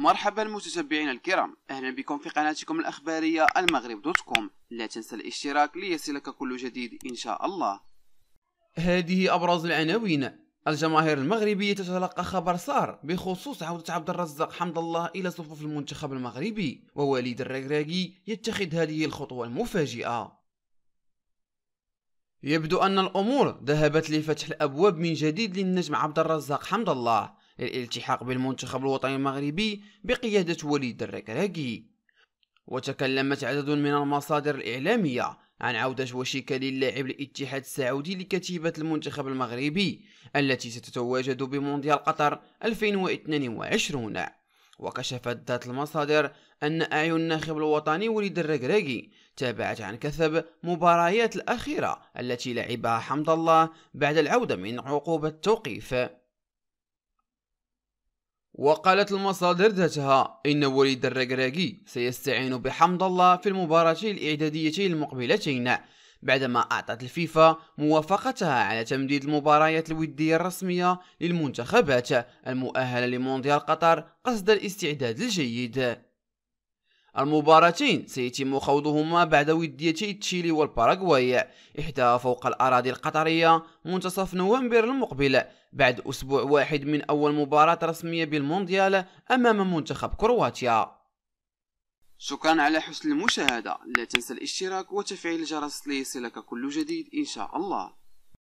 مرحبا المتتبعين الكرام اهلا بكم في قناتكم الاخباريه المغرب دوت كوم لا تنسى الاشتراك ليصلك كل جديد ان شاء الله هذه ابرز العناوين الجماهير المغربيه تتلقى خبر سار بخصوص عوده عبد الرزاق حمد الله الى صفوف المنتخب المغربي ووليد الركراكي يتخذ هذه الخطوه المفاجئه يبدو ان الامور ذهبت لفتح الابواب من جديد للنجم عبد الرزاق حمد الله للالتحاق بالمنتخب الوطني المغربي بقيادة وليد الركراكي وتكلمت عدد من المصادر الإعلامية عن عودة وشيكة للاعب الاتحاد السعودي لكتيبة المنتخب المغربي التي ستتواجد بمونديال قطر 2022 وكشفت ذات المصادر أن أعين الناخب الوطني وليد الركراكي تابعت عن كثب مباريات الأخيرة التي لعبها حمد الله بعد العودة من عقوبة التوقيف وقالت المصادر ذاتها إن وليد الركراكي سيستعين بحمد الله في المباراة الإعدادية المقبلتين بعدما أعطت الفيفا موافقتها على تمديد المباريات الودية الرسمية للمنتخبات المؤهلة لمونديال قطر قصد الاستعداد الجيد المباراتين سيتم خوضهما بعد وديتي تشيلي والباراغواي إحدى فوق الأراضي القطرية منتصف نوفمبر المقبل بعد أسبوع واحد من أول مباراة رسمية بالمونديال أمام منتخب كرواتيا شكرا على حسن المشاهدة لا تنسى الاشتراك وتفعيل الجرس ليصلك كل جديد إن شاء الله